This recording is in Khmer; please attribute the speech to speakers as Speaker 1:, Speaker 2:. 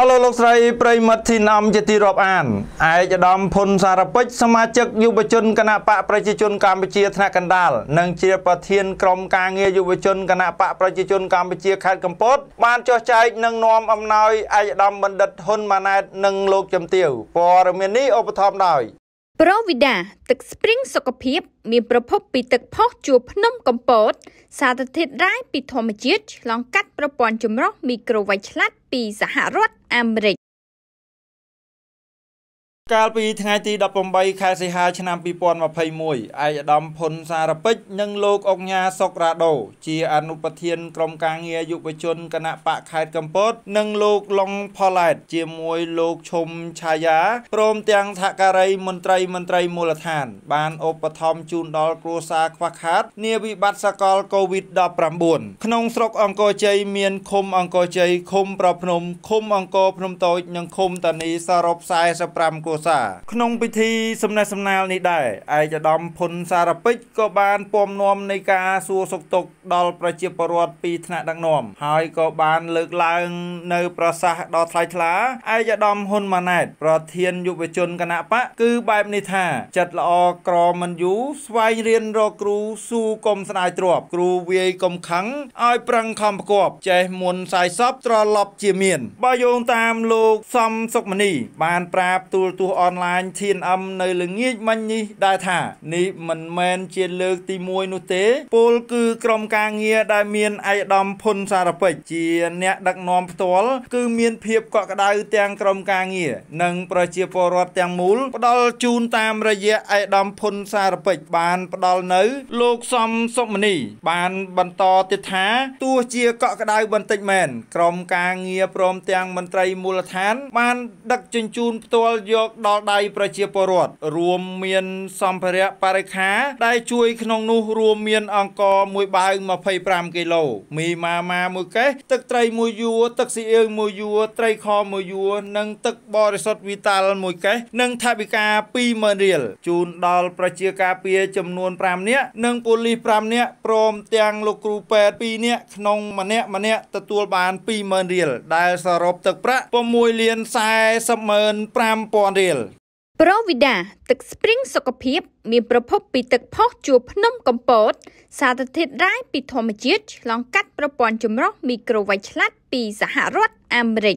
Speaker 1: អស់លោកលោកស្រីប្រិមិត្តធីណាំជាទីរាប់អានឯកឧត្តមផុនសារពេជ្រសមាជិកយុវជនគណៈបកប្រជាជនកម្ពុជាថ្នាក់កណ្ដាលនិងជាប្រធានក្រុមការងារយុវជនគណៈបកប្រជាជនកម្ពុជាខេត្តកំពតបានចុះចែកនិងនាំអំណោយឯកឧត្តមបណ្ឌិតហ៊ុនម៉ាណែតនិងលោកជំទាវព័ត៌មាននេះឧបត្ថម្ភដោយប្រូ
Speaker 2: វីដាទឹកស្ព្រីងសុខភាពមានប្រភពពីទឹកផុសជួរភ្នំកំពតសារធាតុរ៉ែពីធម្មជាតិឆ្លងកាត់ប្រព័ន្ធចម្រោះមីក្រូវ៉ាច់ឆ្លាតពីសហរដ្ឋអាមេរិក
Speaker 1: កាលពីថ្ងៃទី18ខែសីហាឆ្នាំ2021ឯកឧត្តមផុនសារពេជ្រនិងលោកអុកញ៉ាសុករ៉ាដូ ជាអនុប្រធានក្រុមការងារយុវជនគណៈបកខេត្តកំពតនិងលោកឡុងផល្លែត ជាមួយលោកឈុំឆាយាព្រមទាំងសហការីមន្ត្រីមន្ត្រីមូលដ្ឋាន បានឧបត្ថម្ភជូនដល់គ្រួសារខ្វះខាតនាវិបត្តិសកល COVID-19 ក្នុងស្រុកអង្គរជ័យមានឃុំ អង្គរជ័យឃុំប្រភ្នំឃុំអង្គរភ្នំតូចនិងឃុំតានីសរុប45គ្រួសារសាក្នុងពិធីសំណេះសំណាលនេះដែរឯកឧត្តមភុនសារពេជ្រក៏បានពំនាំនៃការសួរសុខទុក្ខដល់ប្រជាពលរដ្ឋពីថ្នាក់ដឹកនាំហើយក៏បានលើកឡើងនៅប្រសាសន៍ដ៏ថ្លៃថ្លាឯកឧត្តមហ៊ុនម៉ាណែត ប្រធានយុវជនគណៈបកគឺបែបនេះថាចិត្តល្អក្រមិនយូរស្វែងរៀនរកគ្រូស៊ូកុំស្ដាយទ្របគ្រូវាយកុំខឹងឲ្យប្រឹងខំប្រកបចេះមុនសាយសពត្រឡប់ជាមានបើយោងតាមលោកសំសុកមនីបានប្រាប់ទូលទូទូរអនឡាញ TNM នៅល្ងាចមិញនេះដែរថានេះមិនមែនជាលើកទី1នោះទេពលគឺ ក្រុមការងារដែលមានឯកឧត្តមភុនសារពេជ្រជាអ្នកដឹកនាំផ្ទាល់គឺមានភាពកក់ក្ដៅទាំងក្រុមការងារនិងប្រជាពលរដ្ឋទាំងមូលផ្ដល់ជូនតាមរយៈឯកឧត្តមភុនសារពេជ្របានផ្ដល់នៅ លោកសំសុមនីបានបន្តទៀតថាទោះជាកក់ក្ដៅបន្តិចមែនក្រុមការងារព្រមទាំងមន្ត្រីមូលដ្ឋាន បាន ដឹកជញ្ជូនផ្ទាល់យកដល់ដៃប្រជាពលរដ្ឋរួមមានសម្ភារៈបរិខា ដែលជួយ ក្នុងនោះរួមមានអង្ករ1បាវ25គីឡូមីម៉ាម៉ាមួយកេសទឹកត្រី មួយយួរទឹកស៊ីអ៊ីវមួយយួរត្រីខមួយយួរនិងទឹកបរិសុទ្ធវីតាល់មួយកេសនិងថវិកា20000រៀលជូនដល់ប្រជាការពារចំនួន5នាក់និងប៉ូលីស5នាក់ព្រមទាំងលោកគ្រូពេទ្យ2នាក់ក្នុងម្នាក់ម្នាក់ទទួលបាន20000រៀលដែលសរុបទឹកប្រាក់6លាន405000រៀលពេល
Speaker 2: ប្រូវីដាទឹកស្ព្រីងសុខភាពមានប្រភពពីទឹក ផុសជួរភ្នំកំពតសារធាតុរ៉ែពីធម្មជាតិឆ្លងកាត់ប្រព័ន្ធចម្រោះមីក្រូវ៉ាច់ឆ្លាតពីសហរដ្ឋអាមេរិក